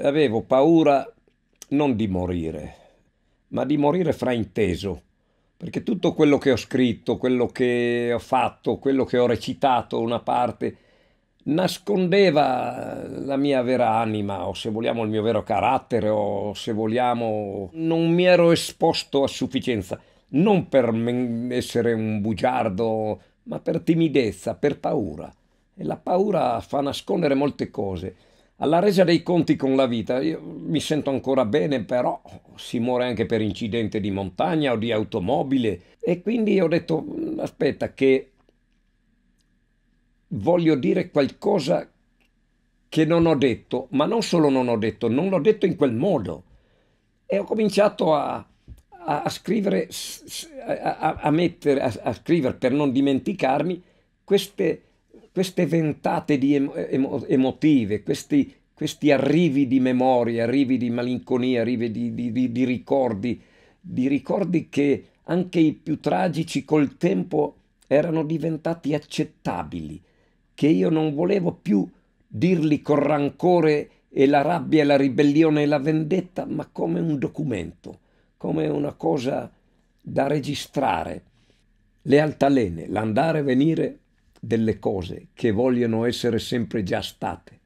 Avevo paura non di morire, ma di morire frainteso, perché tutto quello che ho scritto, quello che ho fatto, quello che ho recitato una parte, nascondeva la mia vera anima, o se vogliamo il mio vero carattere, o se vogliamo... Non mi ero esposto a sufficienza, non per essere un bugiardo, ma per timidezza, per paura. E la paura fa nascondere molte cose alla resa dei conti con la vita, io mi sento ancora bene, però si muore anche per incidente di montagna o di automobile e quindi ho detto aspetta che voglio dire qualcosa che non ho detto, ma non solo non ho detto, non l'ho detto in quel modo. E ho cominciato a, a, a scrivere, a, a mettere, a scrivere per non dimenticarmi queste queste ventate emo emotive, questi, questi, arrivi di memoria, arrivi di malinconia, arrivi di, di, di, di ricordi, di ricordi che anche i più tragici col tempo erano diventati accettabili, che io non volevo più dirli con rancore e la rabbia la ribellione e la vendetta, ma come un documento, come una cosa da registrare. Le altalene, l'andare e venire delle cose che vogliono essere sempre già state.